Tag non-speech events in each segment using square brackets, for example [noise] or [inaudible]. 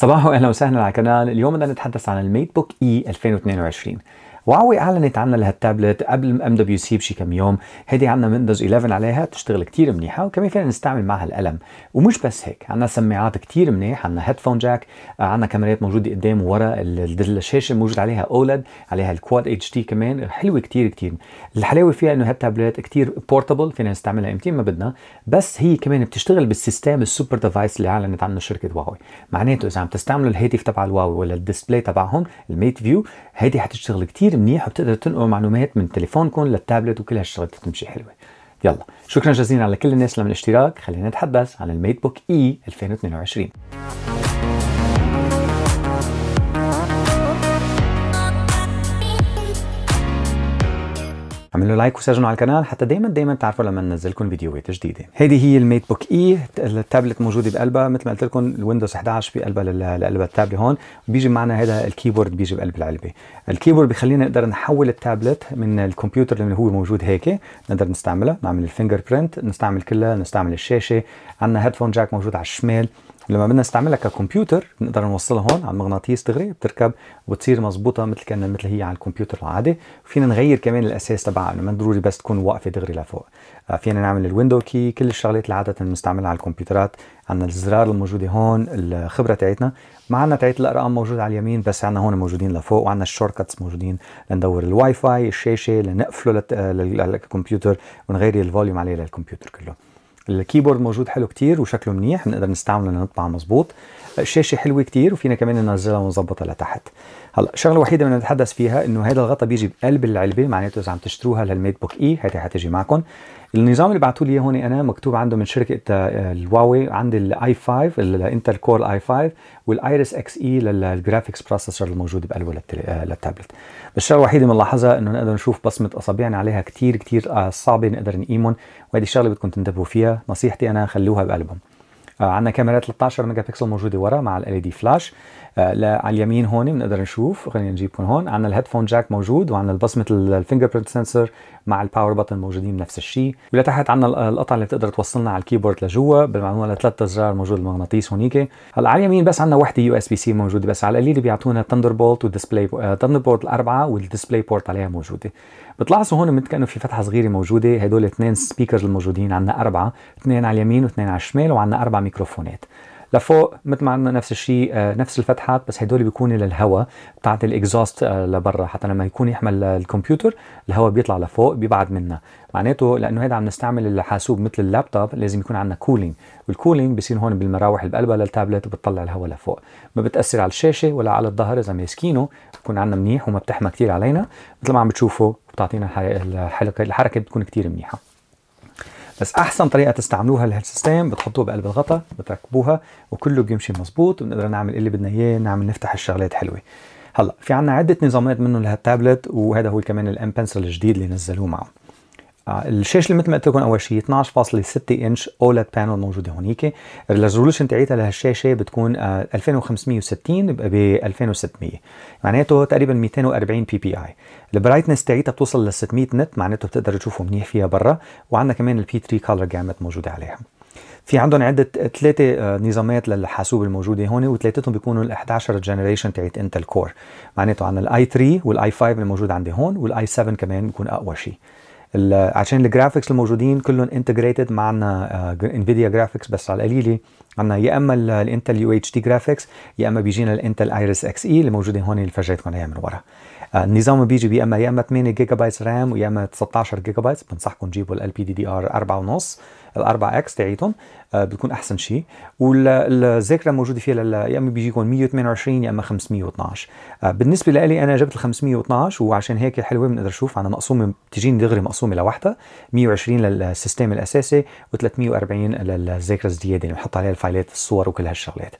صباح واهلا وسهلا على القناه اليوم بدنا نتحدث عن الميت بوك اي 2022 وهواوي اعلنت عنها لهالتابلت قبل ام دبليو سي بشي كم يوم هيدي عندنا ويندوز 11 عليها بتشتغل كتير منيحه وكمان فينا نستعمل معها القلم ومش بس هيك عندنا سماعات كتير منيح عندنا هيدفون جاك عندنا كاميرات موجوده قدام وورا الشاشه موجود عليها اولد عليها الكواد اتش دي كمان حلوه كتير كتير الحلاوه فيها انه هالتابلت كتير بورتبل فينا نستعملها امتى ما بدنا بس هي كمان بتشتغل بالسيستم السوبر ديفايس اللي اعلنت عنه شركه هواوي معناته اذا عم تستعملوا الهاتف تبع الواوي ولا الديسبلاي تبعهم الميت فيو هيدي حتشتغل كتير كتير منيح وبتقدروا تنقلوا معلومات من تليفونكم للتابلت وكل هالشغلات بتمشي حلوه يلا شكرا جزيلا على كل الناس اللي من الاشتراك خلينا نتحدث عن الميت بوك e اي 2022 اعملوا لايك وسجلوا على القناه حتى دايما دايما تعرفوا لما ننزلكم فيديوهات جديده هيدي هي الميت بوك اي e، التابلت موجوده بقلبها مثل ما قلت لكم الويندوز 11 بقلبها لقلبها التابلت هون بيجي معنا هذا الكيبورد بيجي بقلب العلبه الكيبورد بخلينا نقدر نحول التابلت من الكمبيوتر اللي هو موجود هيك نقدر نستعملها نعمل الفينجر برنت نستعمل كلها نستعمل الشاشه عندنا هيدفون جاك موجود على الشمال لما بدنا نستعملها ككمبيوتر بنقدر نوصلها هون على المغناطيس دغري بتركب وبتصير مضبوطه مثل كان مثل هي على الكمبيوتر العادي وفينا نغير كمان الاساس تبعها انه ما ضروري بس تكون واقفه دغري لفوق آه، فينا نعمل الويندو كي كل الشغلات اللي عاده بنستعملها على الكمبيوترات عندنا الزرار الموجوده هون الخبره تاعتنا عندنا تاعت الارقام موجوده على اليمين بس عندنا هون موجودين لفوق وعندنا الشورت كاتس موجودين لندور الواي فاي الشاشه لنقفله آه، للكمبيوتر ونغير الفوليوم عليه للكمبيوتر كله الكيبورد موجود حلو كتير وشكله منيح بنقدر نستعمله لنطبع مزبوط الشاشه حلوه كتير وفينا كمان ننزلها ونظبطها لتحت هلا الشغله الوحيده اللي نتحدث فيها انه هذا الغطا بيجي بقلب العلبه معناته اذا عم تشتروها للميت بوك اي هيدي حتجي معكم النظام اللي بعثوا لي هون انا مكتوب عنده من شركه آه، الواوي عندي الاي 5 الانتل كور اي 5 والايرس اكس اي e للجرافيكس بروسيسور الموجود بقلبه آه، للتابلت بس الشغله الوحيده بنلاحظها انه نقدر نشوف بصمه اصابعنا عليها كثير كثير آه، صعبه نقدر نقيمهم وهذه الشغله بدكم تنتبهوا فيها نصيحتي انا خلوها بقلبهم عندنا كاميرا 13 ميجا بكسل موجوده ورا مع ال دي فلاش e على اليمين هون بنقدر نشوف خلينا نجيبهم هون عندنا الهيدفون جاك موجود وعندنا البصمه الفينجر برنت سنسور مع الباور بتن موجودين نفس الشيء ولتحت عندنا القطع اللي بتقدر توصلنا على الكيبورد لجوا بالمعلومه لثلاث ازرار موجود المغناطيس هونيك هلا على اليمين بس عندنا وحده يو اس بي سي موجوده بس على القليل بيعطونا ثندر بولت والديسبلاي ثندر بولت الاربعه والديسبلاي بورت عليها موجوده بتلاحظوا هون مثل كانه في فتحه صغيره موجوده هدول اثنين سبيكرز الموجودين عندنا اربعه اثنين على اليمين واثنين على الشمال وعندنا اربع ميكروفونات لفوق مثل ما عندنا نفس الشيء آه، نفس الفتحات بس هدول بيكونوا للهواء بتاعت الاكزوست آه، لبرا حتى لما يكون يحمل الكمبيوتر الهواء بيطلع لفوق بيبعد منا معناته لانه هيدا عم نستعمل الحاسوب مثل اللابتوب لازم يكون عندنا كولينج والكولينج بصير هون بالمراوح اللي بقلبها للتابلت وبتطلع الهواء لفوق ما بتاثر على الشاشه ولا على الظهر اذا ماسكينه بكون عندنا منيح وما بتحمى كثير علينا مثل ما عم بتشوفوا بتعطينا الحركه الحركه بتكون كثير منيحه بس احسن طريقه تستعملوها لهالسيستم بتحطوه بقلب الغطا بتركبوها وكله بيمشي مزبوط وبنقدر نعمل اللي بدنا اياه نعمل نفتح الشغلات حلوه هلا في عنا عده نظامات منه لهالتابلت وهذا هو كمان الام بنسل الجديد اللي نزلوه معه الشاشه اللي مثل ما قلت لكم اول شيء 12.6 انش اولد بانل موجوده هونيك الريزولوشن تاعتها لهالشاشه بتكون 2560 آه، ب 2600 معناته تقريبا 240 بي بي اي البرايتنس تاعتها بتوصل ل 600 نت معناته بتقدر تشوفوا منيح فيها برا وعندنا كمان البي 3 كالر جامت موجوده عليها في عندهم عدة آه، ثلاثة آه، نظامات للحاسوب الموجودة هون وثلاثتهم بيكونوا ال 11 جنريشن تاعت انتل كور معناته عندنا الاي 3 والاي 5 الموجود عندي هون والاي 7 كمان بيكون اقوى شيء عشان الجرافيكس الموجودين كلهم انتجريتد ما عندنا انفيديا جرافيكس بس على القليله عندنا يا اما الانتل يو اتش دي جرافيكس يا اما بيجينا الانتل ايريس اكس اي اللي موجودين هون اللي فرجيتكم اياها من ورا آه، النظام بيجي بي اما يا اما 8 جيجا بايت رام ويا اما 16 جيجا بايت بنصحكم تجيبوا ال بي دي دي ار 4.5 الاربع اكس تاعيتهم آه، بتكون احسن شيء والذاكره الموجوده فيها يا اما بيجيكم 128 يا اما 512 آه، بالنسبه لي انا جبت ال 512 وعشان هيك حلوه بنقدر نشوف انا مقسومه بتجيني دغري مقسومه لوحدها 120 للسيستم الاساسي و340 للذاكره الزياده اللي يعني بنحط عليها الفايلات الصور وكل هالشغلات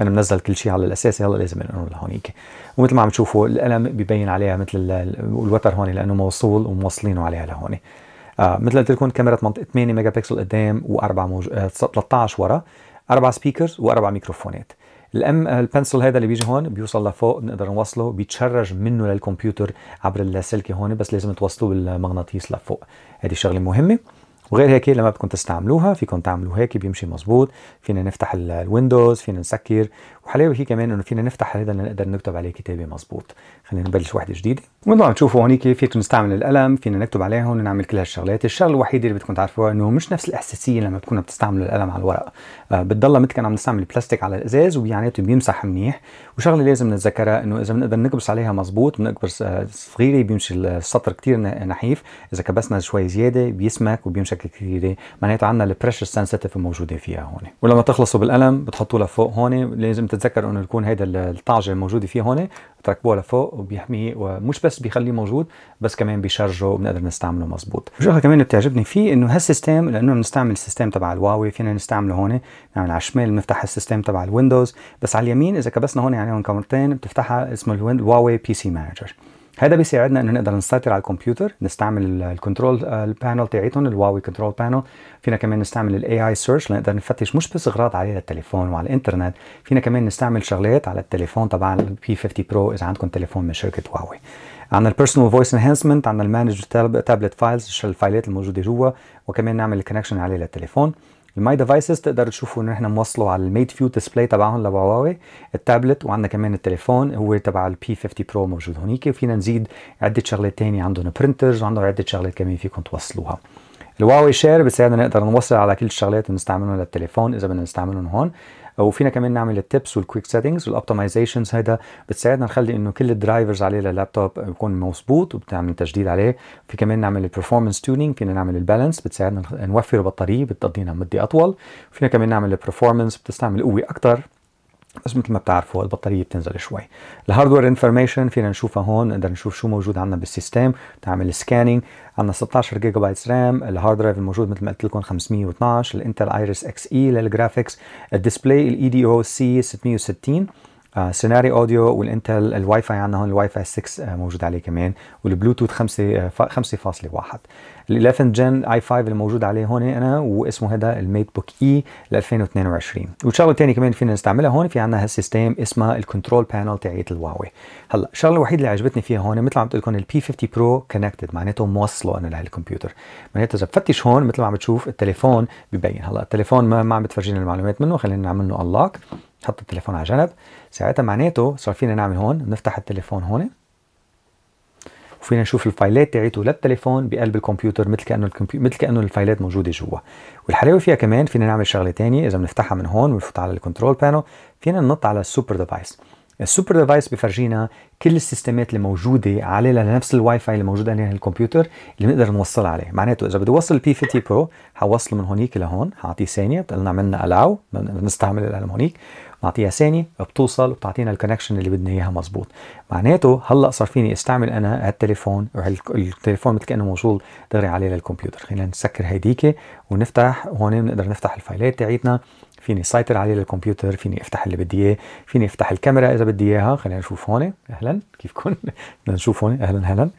انا منزل كل شيء على الاساسي هلا لازم انقله لهونيك ومثل ما عم تشوفوا القلم ببين عليها مثل الوتر هون لانه موصول وموصلينه عليها لهون آه مثل قلت لكم كاميرا 8 ميجا بكسل قدام واربع موج... آه 13 ورا اربع سبيكرز واربع ميكروفونات الام البنسل هذا اللي بيجي هون بيوصل لفوق بنقدر نوصله بيتشرج منه للكمبيوتر عبر اللاسلكي هون بس لازم توصلوه بالمغناطيس لفوق هذه شغله مهمه وغير هيك لما بدكم تستعملوها فيكم تعملوا هيك بيمشي مزبوط فينا نفتح الويندوز فينا نسكر وحلاوه هي كمان انه فينا نفتح هذا لنقدر نكتب عليه كتابه مزبوط خلينا نبلش وحده جديده ونطلع نشوفوا هونيك فيكم نستعمل القلم فينا نكتب عليهم نعمل كل هالشغلات الشغله الوحيده اللي بدكم تعرفوها انه مش نفس الاحساسيه لما بتكونوا بتستعملوا القلم على الورق آه بتضلها مثل كان عم نستعمل البلاستيك على الازاز وبيعناته بيمسح منيح وشغله لازم نتذكرها انه اذا بنقدر نكبس عليها مزبوط بنكبس آه، صغيره بيمشي السطر كتير نحيف اذا كبسنا شوي زياده بيسمك وبيمسك كثير معناته عندنا البريشر سنسيتيف موجوده فيها هون ولما تخلصوا بالقلم بتحطوا لها فوق هون لازم تتذكر انه يكون هيدا الطعجه الموجوده فيه هون تركبوها لفوق وبيحميه ومش بس بيخليه موجود بس كمان بيشرجه وبنقدر نستعمله مزبوط شغله كمان بتعجبني فيه انه هالسيستم لانه بنستعمل السيستم تبع الواوي فينا نستعمله هون نعمل على الشمال بنفتح السيستم تبع الويندوز بس على اليمين اذا كبسنا هون يعني هون كاميرتين بتفتحها اسمه الواوي بي سي مانجر هذا بيساعدنا انه نقدر نسيطر على الكمبيوتر نستعمل الكنترول البانل تاعتهم الواوي كنترول بانل فينا كمان نستعمل الاي اي سيرش لنقدر نفتش مش بس اغراض عليه للتليفون وعلى الانترنت فينا كمان نستعمل شغلات على التليفون تبع البي 50 برو اذا عندكم تليفون من شركه هواوي عندنا البيرسونال فويس انهانسمنت عندنا المانج تابلت فايلز الفايلات الموجوده جوا وكمان نعمل الكونكشن عليه للتليفون الماي ديفايسز تقدروا تشوفوا ان احنا موصله على الميد فيو ديسبلاي تبعهم لهواوي التابلت وعندنا كمان التليفون هو تبع البي 50 برو موجود هونيك وفينا نزيد عده شغلات ثانيه عندهم برنترز وعندهم عده شغلات كمان فيكم توصلوها الواوي شير بتساعدنا نقدر نوصل على كل الشغلات اللي بنستعملهم للتليفون اذا بدنا نستعملهم هون وفينا كمان نعمل التبس والكويك سيتنجز والاوبتمايزيشنز هيدا بتساعدنا نخلي انه كل الدرايفرز عليه لللابتوب يكون مظبوط وبتعمل تجديد عليه في كمان نعمل البرفورمانس تيونينج فينا نعمل البالانس بتساعدنا نوفر بطاريه بتقضينا مده اطول فينا كمان نعمل البرفورمانس بتستعمل قوه اكثر بس مثل ما بتعرفوا البطاريه بتنزل شوي الهاردوير انفورميشن فينا نشوفها هون نقدر نشوف شو موجود عندنا بالسيستم تعمل سكانينج عندنا 16 جيجا بايت رام الهارد درايف الموجود مثل ما قلت لكم 512 الانتل ايريس اكس اي للجرافيكس الديسبلاي الاي دي او سي 660 آه، سيناري اوديو والانتل الواي فاي عندنا هون الواي فاي 6 آه، موجود عليه كمان والبلوتوث 5 5.1 ال 11 جن اي 5 الموجود عليه هون انا واسمه هذا الميت بوك اي ل 2022 وشغله ثانيه كمان فينا نستعملها هون في عندنا هالسيستم اسمها الكنترول بانل تاعيت الواوي هلا الشغله الوحيده اللي عجبتني فيها هون مثل ما عم بقول لكم البي 50 برو كونكتد معناته موصله انا لهالكمبيوتر معناته اذا بفتش هون مثل ما عم بتشوف التليفون ببين هلا التليفون ما, ما عم بتفرجينا المعلومات منه خلينا نعمل له انلوك حط التليفون على جنب ساعتها معناته صار فينا نعمل هون بنفتح التليفون هون وفينا نشوف الفايلات تاعته للتليفون بقلب الكمبيوتر مثل كانه الكمبيو... مثل كانه الفايلات موجوده جوا والحلاوه فيها كمان فينا نعمل شغله ثانيه اذا بنفتحها من هون ونفوت على الكنترول بانل فينا ننط على السوبر ديفايس السوبر ديفايس بفرجينا كل السيستمات اللي موجوده عليه لنفس الواي فاي اللي موجود عليه الكمبيوتر اللي بنقدر نوصل عليه معناته اذا بدي اوصل البي 50 برو حوصله من هونيك لهون حاعطيه ثانيه بتقلنا عملنا الاو بنستعمل القلم هونيك بعطيها ثانيه بتوصل وبتعطينا الكونكشن اللي بدنا اياها مزبوط معناته هلا صار فيني استعمل انا هالتليفون التليفون مثل كانه موصول دغري عليه للكمبيوتر خلينا نسكر هيديك ونفتح هون بنقدر نفتح الفايلات تاعيتنا فيني سيطر عليه للكمبيوتر فيني افتح اللي بدي اياه فيني افتح الكاميرا اذا بدي اياها خلينا نشوف هون اهلا كيفكم بدنا [laughs] نشوف هون اهلا اهلا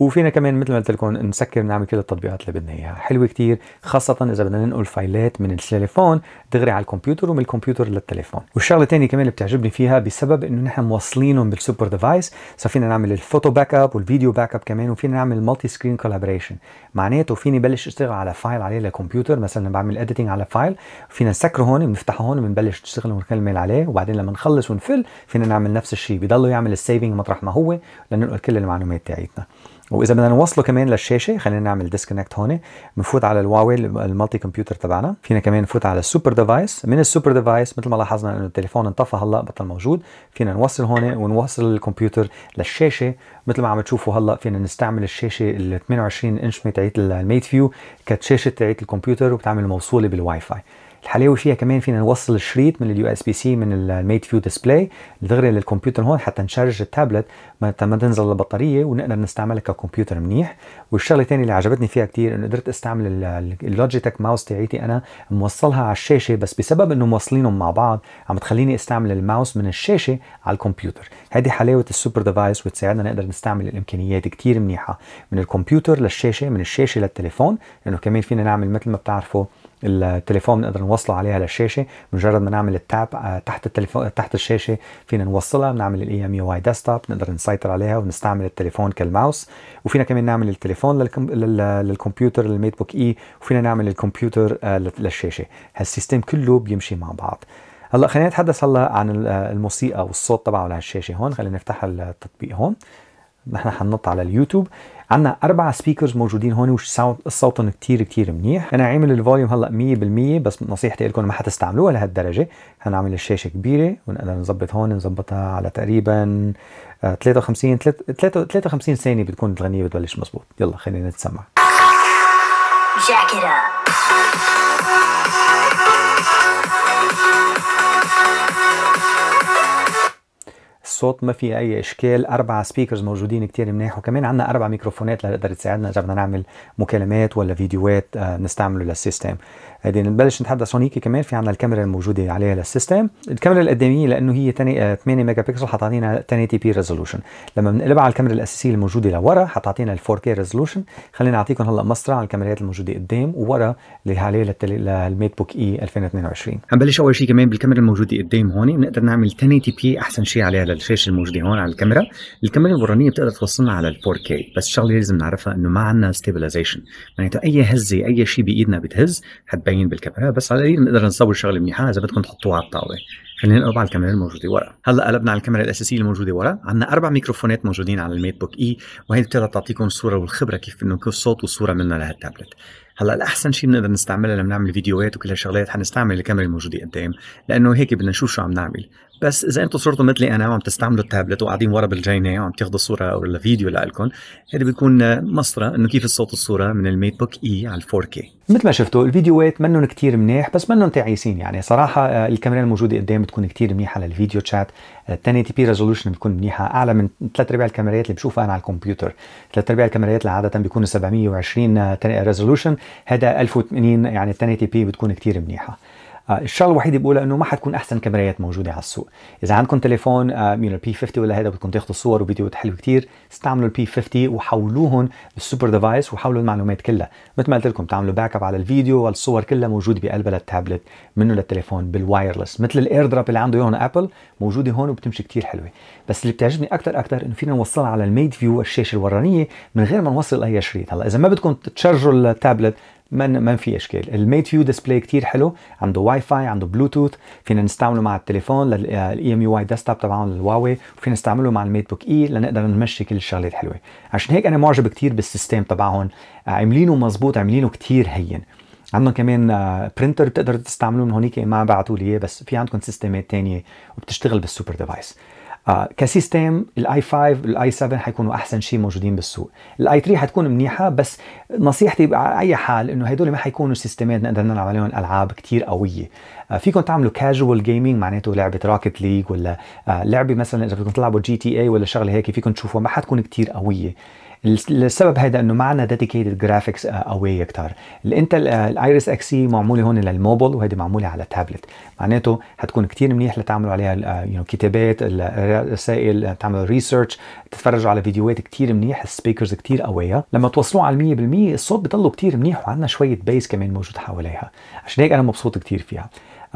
وفينا كمان مثل ما قلت لكم نسكر نعمل كل التطبيقات اللي بدنا اياها حلوه كتير خاصه اذا بدنا ننقل فايلات من التليفون دغري على الكمبيوتر ومن الكمبيوتر للتليفون والشغله الثانيه كمان اللي بتعجبني فيها بسبب انه نحن موصلينهم بالسوبر ديفايس فينا نعمل الفوتو باك اب والفيديو باك اب كمان وفينا نعمل مالتي سكرين كولابريشن معناته فيني بلش اشتغل على فايل عليه للكمبيوتر مثلا بعمل اديتنج على فايل فينا نسكره هون بنفتحه هون بنبلش نشتغل ونكمل عليه وبعدين لما نخلص ونفل فينا نعمل نفس الشيء بضله يعمل السيفنج مطرح ما هو لننقل كل المعلومات تاعتنا واذا بدنا نوصله كمان للشاشه خلينا نعمل ديسكونكت هون بنفوت على الواوي المالتي كمبيوتر تبعنا فينا كمان نفوت على السوبر ديفايس من السوبر ديفايس مثل ما لاحظنا انه التليفون انطفى هلا بطل موجود فينا نوصل هون ونوصل الكمبيوتر للشاشه مثل ما عم تشوفوا هلا فينا نستعمل الشاشه ال 28 انش تاعت الميت فيو كشاشه شاشه تاعت الكمبيوتر وبتعمل موصوله بالواي فاي الحلاوه فيها كمان فينا نوصل الشريط من اليو اس بي سي من الميت فيو ديسبلاي دغري للكمبيوتر هون حتى نشارج التابلت ما تنزل البطاريه ونقدر نستعملها ككمبيوتر منيح والشغله الثانيه اللي عجبتني فيها كثير انه قدرت استعمل اللوجيتك ماوس تاعيتي انا موصلها على الشاشه بس بسبب انه موصلينهم مع بعض عم تخليني استعمل الماوس من الشاشه على الكمبيوتر هذه حلاوه السوبر ديفايس وتساعدنا نقدر نستعمل الامكانيات كثير منيحه من الكمبيوتر للشاشه من الشاشه للتليفون لانه كمان فينا نعمل مثل ما بتعرفوا التليفون بنقدر نوصله عليها للشاشه مجرد ما نعمل التاب آه، تحت التليفون تحت الشاشه فينا نوصلها بنعمل الاي ام يو اي ديسكتوب بنقدر نسيطر عليها ونستعمل التليفون كالماوس وفينا كمان نعمل التليفون للكم... للكمبيوتر للميت بوك اي e، وفينا نعمل الكمبيوتر آه، للشاشه هالسيستم كله بيمشي مع بعض هلا خلينا نتحدث هلا عن آه، الموسيقى والصوت تبعه لهالشاشه هون خلينا نفتح التطبيق هون نحن حننط على اليوتيوب عندنا اربع سبيكرز موجودين هون والصوت كثير كثير منيح انا عامل الفوليوم هلا 100% بس نصيحتي لكم ما حتستعملوها لهالدرجه حنعمل الشاشه كبيره ونقدر نظبط هون نظبطها على تقريبا 53 آه، 53 ثانيه بتكون الغنيه بتبلش مزبوط يلا خلينا نتسمع Jack it up. الصوت ما في اي اشكال اربع سبيكرز موجودين كتير منيح وكمان عندنا اربع ميكروفونات لتقدر تساعدنا اذا بدنا نعمل مكالمات ولا فيديوهات آه، نستعمله للسيستم هيدي نبلش نتحدث هونيك كمان في عندنا الكاميرا الموجوده عليها للسيستم الكاميرا القداميه لانه هي 8 ميجا بكسل حتعطينا 1080 بي ريزولوشن لما بنقلبها على الكاميرا الاساسيه الموجوده لورا حتعطينا ال 4 كي ريزولوشن خلينا نعطيكم هلا مصرع على الكاميرات الموجوده قدام وورا اللي عليها للميت بوك اي 2022 حنبلش اول شيء كمان بالكاميرا الموجوده قدام هون بنقدر نعمل 1080 بي احسن شيء عليها للشاشه الشاشه الموجوده هون على الكاميرا الكاميرا الورانيه بتقدر توصلنا على ال 4K بس الشغله لازم نعرفها انه ما عندنا ستابلايزيشن معناته اي هزه اي شيء بايدنا بتهز حتبين بالكاميرا بس على القليل بنقدر نصور شغله منيحه اذا بدكم تحطوها على الطاوله خلينا نقرب على الكاميرا الموجوده ورا هلا قلبنا على الكاميرا الاساسيه الموجوده ورا عندنا اربع ميكروفونات موجودين على الميت بوك اي e. وهي بتقدر تعطيكم الصوره والخبره كيف انه الصوت والصوره منها لهالتابلت هلا الاحسن شيء بنقدر نستعملها لما نعمل فيديوهات وكل هالشغلات حنستعمل الكاميرا الموجوده قدام لانه هيك بدنا نشوف شو عم نعمل بس اذا انتم صرتوا مثلي انا وعم تستعملوا التابلت وقاعدين ورا بالجينه وعم تاخذوا صوره او الفيديو لكم هذا بيكون مصره انه كيف الصوت والصوره من الميت بوك اي على 4K مثل ما شفتوا الفيديوهات منهم كتير منيح بس منهم تعيسين يعني صراحه آه، الكاميرا الموجوده قدام بتكون كتير منيحه للفيديو تشات 1080 آه، بي ريزولوشن بتكون منيحه اعلى من ثلاث ارباع الكاميرات اللي بشوفها انا على الكمبيوتر ثلاث ارباع الكاميرات اللي عاده بيكونوا 720 ريزولوشن هذا 1080 يعني 1080 بي بتكون كتير منيحه آه، الشغله الوحيده بقولها انه ما حتكون احسن كاميرات موجوده على السوق اذا عندكم تليفون آه، بي 50 ولا هذا بدكم تاخذوا صور وفيديوهات حلوه كثير استعملوا البي 50 وحولوهم للسوبر ديفايس وحولوا المعلومات كلها مثل ما قلت لكم تعملوا باك اب على الفيديو والصور كلها موجوده بقلبها للتابلت منه للتليفون بالوايرلس مثل الاير دروب اللي عنده اياهم ابل موجوده هون وبتمشي كثير حلوه بس اللي بتعجبني اكثر اكثر انه فينا نوصلها على الميد فيو الشاشه الورانيه من غير ما نوصل اي شريط هلا اذا ما بدكم تشرجوا التابلت ما ما في اشكال الميت فيو ديسبلاي كتير حلو عنده واي فاي عنده بلوتوث فينا نستعمله مع التليفون للاي ام يو واي ديسكتوب تبعهم الواوي وفينا نستعمله مع الميت بوك اي لنقدر نمشي كل الشغلات الحلوه عشان هيك انا معجب كتير بالسيستم تبعهم آه، عاملينه مزبوط عاملينه كتير هين عندهم كمان برينتر آه، بتقدر تستعملوه من هونيك ما بعتوا لي اياه بس في عندكم سيستمات ثانيه وبتشتغل بالسوبر ديفايس آه كسيستم الاي 5 والاي 7 حيكونوا احسن شيء موجودين بالسوق الاي 3 حتكون منيحه بس نصيحتي باي حال انه هدول ما حيكونوا سيستمات نقدر نلعب عليهم العاب كثير قويه آه فيكم تعملوا كاجوال جيمنج معناته لعبه راكت ليج ولا آه لعبه مثلا اذا بدكم تلعبوا جي تي اي ولا شغله هيك فيكم تشوفوها ما حتكون كثير قويه السبب هذا انه معنا ديديكيتد جرافيكس قوي كتار انت الايريس سي معموله هون للموبل وهيدي معموله على تابلت معناته حتكون كتير منيح لتعملوا عليها يو آه، كتابات الرسائل آه، آه، تعملوا ريسيرش تتفرجوا على فيديوهات كتير منيح السبيكرز كتير قويه لما توصلوا على 100% الصوت بضله كتير منيح وعندنا شويه بيس كمان موجود حواليها عشان هيك انا مبسوط كتير فيها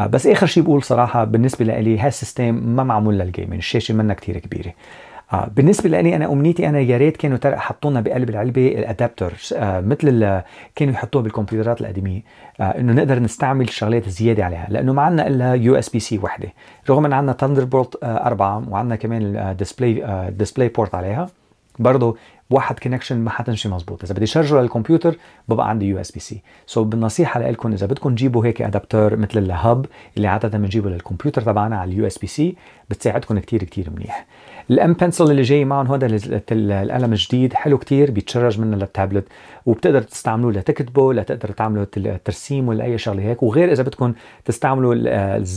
بس اخر شيء بقول صراحه بالنسبه لي هالسيستم ما معمول للجيمنج الشاشه منا كتير كبيره آه بالنسبه لاني انا امنيتي انا يا ريت كانوا حطونا بقلب العلبه الادابتر آه مثل كانوا يحطوها بالكمبيوترات القديمه آه انه نقدر نستعمل شغلات زياده عليها لانه ما عندنا الا يو اس بي سي وحده رغم ان عندنا ثاندر بولت 4 وعندنا كمان الديسبلاي ديسبلاي بورت عليها برضه واحد كونكشن ما حتمشي مظبوط اذا بدي شارجه للكمبيوتر ببقى عندي يو اس بي سي سو بالنصيحه لكم اذا بدكم تجيبوا هيك ادابتر مثل الهب اللي عاده بنجيبه للكمبيوتر تبعنا على اليو اس بي سي بتساعدكم كثير كثير منيح الام بنسل اللي جاي معهم هذا القلم الجديد حلو كثير بيتشرج منه للتابلت وبتقدر تستعملوه لتكتبوا لتقدر تعملوا ترسيم ولا اي شغله هيك وغير اذا بدكم تستعملوا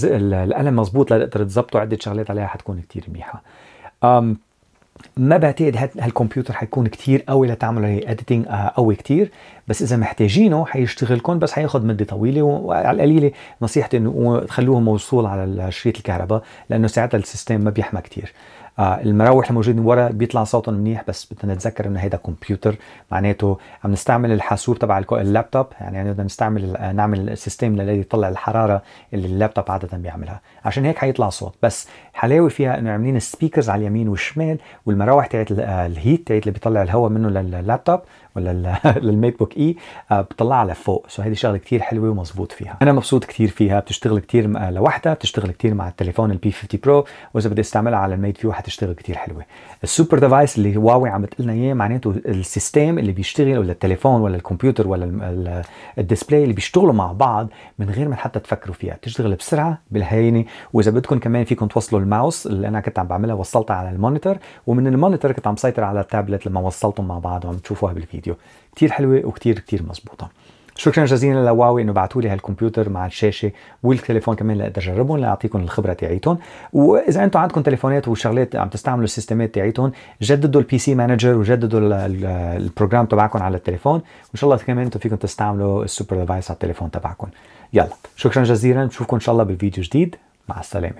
القلم مزبوط لتقدر تظبطوا عده شغلات عليها حتكون كثير منيحه ما بعتقد هالكمبيوتر حيكون كتير قوي لتعملوا هي اديتنج آه، قوي كتير بس اذا محتاجينه حيشتغلكم بس حياخد مده طويله وعلى القليله نصيحتي انه تخلوه موصول على شريط الكهرباء لانه ساعتها السيستم ما بيحمى كتير آه، المراوح الموجودين ورا بيطلع صوتهم منيح بس بدنا نتذكر انه هيدا كمبيوتر معناته عم نستعمل الحاسوب تبع اللابتوب يعني بدنا نستعمل نعمل السيستم اللي يطلع الحراره اللي اللابتوب عاده بيعملها عشان هيك حيطلع صوت بس حلاوه فيها انه عاملين السبيكرز على اليمين والشمال والمراوح تاعت الهيت آه، تاعت اللي بيطلع الهواء منه لللابتوب ولا للميك بوك اي على لفوق سو هذه شغله كثير حلوه ومظبوط فيها انا مبسوط كثير فيها بتشتغل كثير آه، لوحدها بتشتغل كثير مع التليفون البي 50 برو واذا بدي استعملها على الميت فيو حتشتغل كثير حلوه السوبر ديفايس اللي هواوي عم بتقول لنا اياه معناته السيستم اللي بيشتغل ولا التليفون ولا الكمبيوتر ولا الديسبلاي اللي بيشتغلوا مع بعض من غير ما حتى تفكروا فيها بتشتغل بسرعه بالهينه واذا بدكم كمان فيكم توصلوا الماوس اللي انا كنت عم بعملها وصلتها على المونيتور ومن المونيتور كنت عم سيطر على التابلت لما وصلتهم مع بعض وعم تشوفوها بالفيديو كثير حلوه وكثير كثير مزبوطه شكرا جزيلا لواوي انه بعثوا لي هالكمبيوتر مع الشاشه والتليفون كمان لاقدر اجربهم لاعطيكم الخبره تاعيتهم واذا انتم عندكم تليفونات وشغلات عم تستعملوا السيستمات تاعيتهم جددوا البي سي مانجر وجددوا البروجرام تبعكم على التليفون وان شاء الله كمان انتم فيكم تستعملوا السوبر ديفايس على التليفون تبعكم يلا شكرا جزيلا بشوفكم ان شاء الله بالفيديو جديد مع السلامه